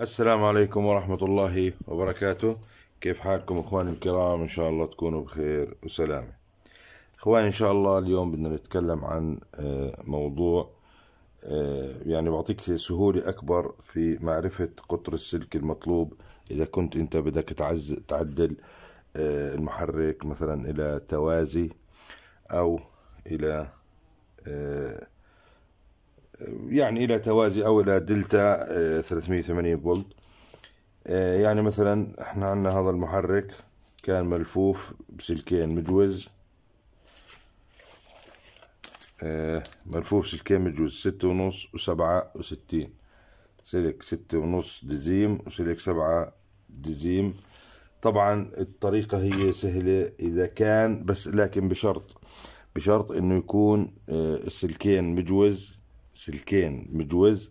السلام عليكم ورحمة الله وبركاته كيف حالكم اخواني الكرام ان شاء الله تكونوا بخير وسلامة اخواني ان شاء الله اليوم بدنا نتكلم عن آه، موضوع آه، يعني بعطيك سهولة اكبر في معرفة قطر السلك المطلوب اذا كنت انت بدك تعز تعدل آه، المحرك مثلا الى توازي او الى يعني الى توازي او الى دلتا 380 آه، فولت آه، يعني مثلا احنا عندنا هذا المحرك كان ملفوف بسلكين مجوز آه، ملفوف سلكين مجوز ستة ونص وسبعة وستين سلك ستة ونص دزيم وسلك سبعة دزيم طبعا الطريقة هي سهلة إذا كان بس لكن بشرط بشرط إنه يكون السلكين مجوز سلكين مجوز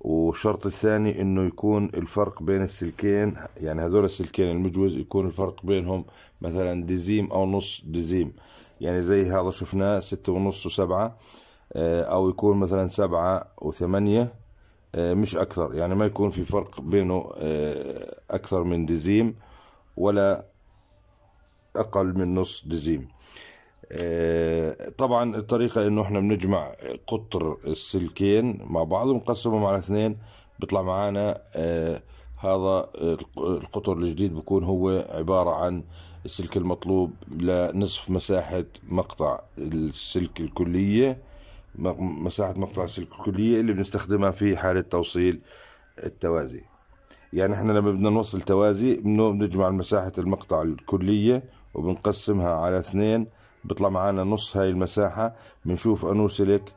والشرط الثاني انه يكون الفرق بين السلكين يعني هذول السلكين المجوز يكون الفرق بينهم مثلا دزيم او نص دزيم يعني زي هذا شفناه ستة ونص وسبعة آه، او يكون مثلا سبعة وثمانية آه، مش اكثر يعني ما يكون في فرق بينه آه، اكثر من دزيم ولا اقل من نص دزيم آه، طبعا الطريقة انه احنا بنجمع قطر السلكين مع بعض ونقسمهم على اثنين بيطلع معانا آه، هذا القطر الجديد بكون هو عبارة عن السلك المطلوب لنصف مساحة مقطع السلك الكلية مساحة مقطع السلك الكلية اللي بنستخدمها في حالة توصيل التوازي يعني احنا لما بدنا نوصل توازي بنجمع مساحة المقطع الكلية وبنقسمها على اثنين بيطلع معانا نص هاي المساحة بنشوف انو سلك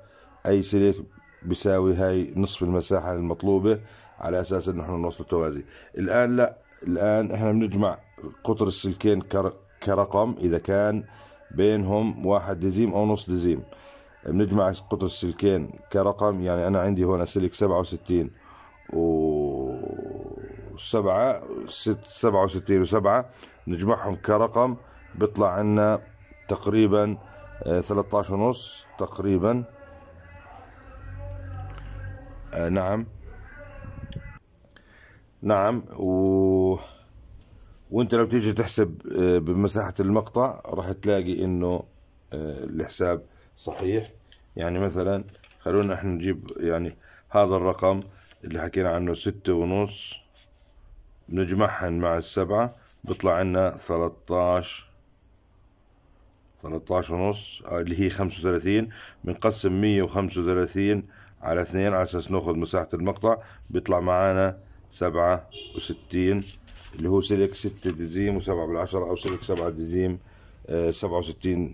اي سلك بيساوي هاي نصف المساحة المطلوبة على اساس ان احنا نوصل توازي الان لا الان احنا بنجمع قطر السلكين كرقم اذا كان بينهم واحد دزيم او نص دزيم بنجمع قطر السلكين كرقم يعني انا عندي هون سلك سبعة وستين و سبعة ست سبعة وستين وسبعة نجمعهم كرقم بيطلع عنا تقريبا 13 آه، ونص تقريبا آه، نعم نعم و وانت لو تيجي تحسب آه، بمساحة المقطع راح تلاقي انه الحساب صحيح يعني مثلا خلونا احنا نجيب يعني هذا الرقم اللي حكينا عنه ستة ونص نجمعهن مع السبعة بيطلع عنا عشر 13 ونص آه، اللي هي 35 بنقسم 135 على 2 على اساس ناخذ مساحة المقطع بيطلع معانا 67 اللي هو سلك 6 دزيم و7 بالعشرة او سلك 7 دزيم 67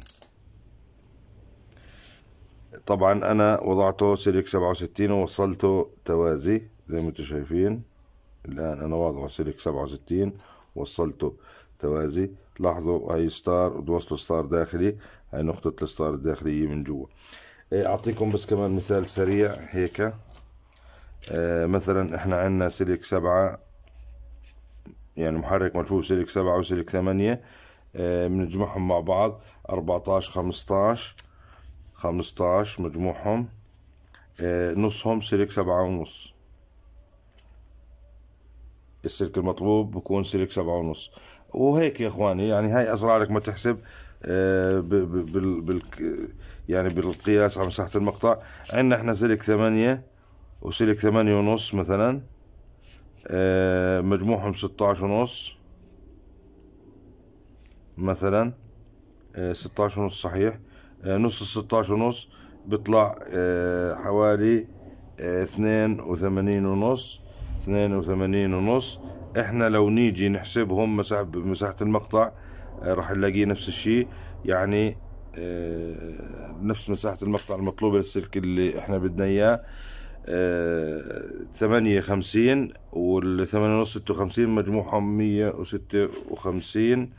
طبعا انا وضعته سلك 67 ووصلته توازي زي ما انتم شايفين الان انا واضعه سلك 67 وصلته توازي لاحظوا هاي ستار وتوصلوا ستار داخلي هاي نقطة الستار الداخلية من جوا إيه، اعطيكم بس كمان مثال سريع هيك إيه، مثلا احنا عندنا سلك سبعة يعني محرك ملفوف سلك سبعة وسلك ثمانية إيه، بنجمعهم مع بعض اربعتاش خمستاش خمستاش مجموعهم نصهم سلك سبعة ونص السلك المطلوب بكون سلك سبعة ونص وهيك يا اخواني يعني هاي اسرارك ما تحسب آه، بال بال يعني بالقياس على مساحه المقطع عندنا احنا سلك ثمانية وسلك ثمانية ونص مثلا آه، مجموعهم 16 ونص مثلا 16 آه، ونص صحيح نص ال 16 ونص بيطلع حوالي اثنين وثمانين ونص اثنين وثمانين ونص احنا لو نيجي نحسبهم مساحة مساحة المقطع آه، راح نلاقيه نفس الشيء يعني آه، نفس مساحة المقطع المطلوبة للسلك اللي احنا بدنا اياه آه، ثمانية خمسين والثمانية ونص ستة وخمسين مجموعهم مية وستة وخمسين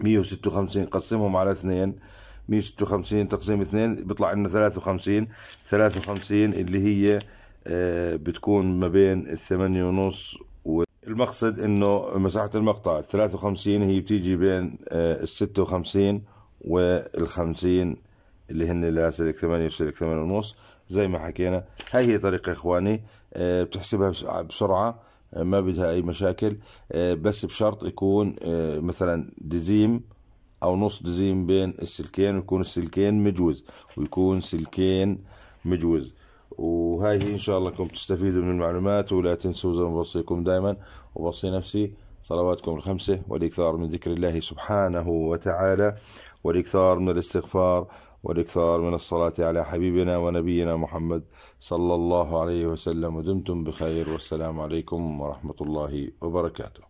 مية وستة وخمسين قسمهم على اثنين مية وستة وخمسين تقسيم اثنين بيطلع لنا ثلاثة وخمسين ثلاثة وخمسين اللي هي بتكون ما بين الثمانية ونص المقصد انه مساحة المقطع 53 هي بتيجي بين ال 56 وال 50 اللي هن لا سلك 8 وسلك 8 ونص زي ما حكينا هاي هي طريقة اخواني آه، بتحسبها بسرعة آه، ما بدها اي مشاكل آه، بس بشرط يكون مثلا دزيم او نص دزيم بين السلكين ويكون السلكين مجوز ويكون سلكين مجوز وهاي هي ان شاء الله انكم تستفيدوا من المعلومات ولا تنسوا زي ما بوصيكم دائما وبوصي نفسي صلواتكم الخمسه والاكثار من ذكر الله سبحانه وتعالى والاكثار من الاستغفار والاكثار من الصلاه على حبيبنا ونبينا محمد صلى الله عليه وسلم ودمتم بخير والسلام عليكم ورحمه الله وبركاته